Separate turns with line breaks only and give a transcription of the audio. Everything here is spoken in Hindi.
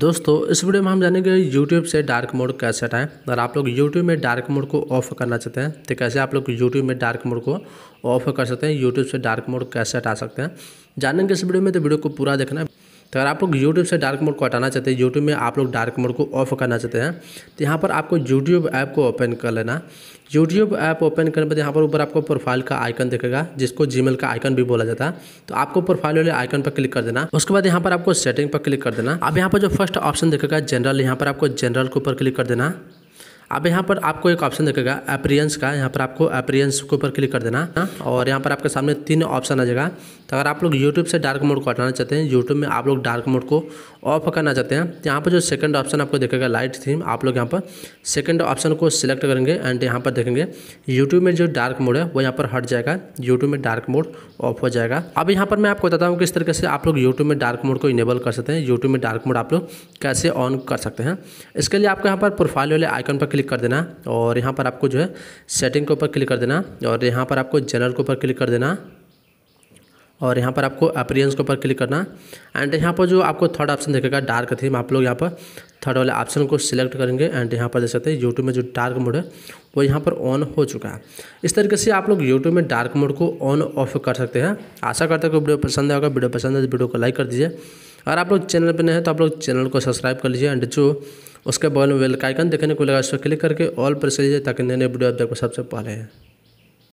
दोस्तों इस वीडियो में हम जानेंगे यूट्यूब से डार्क मोड कैसे हटाएं अगर आप लोग यूट्यूब में डार्क मोड को ऑफ करना चाहते हैं तो कैसे आप लोग यूट्यूब में डार्क मोड को ऑफ कर सकते हैं यूट्यूब से डार्क मोड कैसे हटा सकते हैं जानेंगे इस वीडियो में तो वीडियो को पूरा देखना है तो अगर आप लोग यूट्यूब से डार्क मोड को हटाना चाहते हैं यूट्यूब में आप लोग डार्क मोड को ऑफ करना चाहते हैं तो यहाँ पर आपको यूट्यूब ऐप को ओपन कर लेना यूट्यूब ऐप ओपन करने पर यहाँ पर ऊपर आपको प्रोफाइल का आइकन दिखेगा जिसको जीमेल का आइकन भी बोला जाता है तो आपको प्रोफाइल वाले आइकन पर क्लिक कर देना उसके बाद यहाँ पर आपको सेटिंग पर क्लिक कर देना अब यहाँ पर जो फर्स्ट ऑप्शन दिखेगा जनरल यहाँ पर आपको जनरल के ऊपर क्लिक कर देना अब यहाँ पर आपको एक ऑप्शन देखेगा अपरियंस का यहाँ पर आपको अप्रियंस के ऊपर क्लिक कर देना हाँ? और यहाँ पर आपके सामने तीन ऑप्शन आ जाएगा तो अगर आप लोग यूट्यूब से डार्क मोड को हटाना चाहते हैं यूट्यूब में आप लोग डार्क मोड को ऑफ करना चाहते हैं तो यहाँ पर जो सेकंड ऑप्शन आपको देखेगा लाइट थीम आप लोग यहाँ पर सेकंड ऑप्शन को सिलेक्ट करेंगे एंड यहाँ पर देखेंगे यूट्यूब में जो डार्क मोड है वो यहाँ पर हट जाएगा यूट्यूब में डार्क मोड ऑफ हो जाएगा अब यहाँ पर मैं आपको बताता हूँ किस तरीके से आप लोग यूट्यूब में डार्क मोड को इनेबल कर सकते हैं यूट्यूब में डार्क मोड आप लोग कैसे ऑन कर सकते हैं इसके लिए आपको यहाँ पर प्रोफाइल वाले आइकन पर क्लिक क्लिक कर देना और यहाँ पर आपको जो है सेटिंग के ऊपर क्लिक कर देना और यहाँ पर आपको जनरल के ऊपर क्लिक कर देना और यहाँ पर आपको अपरियंस के ऊपर क्लिक करना एंड यहाँ पर जो आपको थर्ड ऑप्शन देखेगा डार्क थीम आप लोग यहाँ पर थर्ड वाले ऑप्शन को सिलेक्ट करेंगे एंड यहाँ पर देख सकते हैं यूट्यूब में जो डार्क मोड है वो यहाँ पर ऑन हो चुका है इस तरीके से आप लोग यूट्यूब में डार्क मोड को ऑन ऑफ कर सकते हैं आशा करते हैं कि वीडियो पसंद आएगा वीडियो पसंद है तो वीडियो को लाइक कर दीजिए और आप लोग चैनल पर नए हैं तो आप लोग चैनल को सब्सक्राइब कर लीजिए एंड जो उसके बगल में बेल का आइकन देखने को लगा उस पर क्लिक करके ऑल प्रेस कीजिए ताकि नए नए वीडियो आप देखो सबसे पहले हैं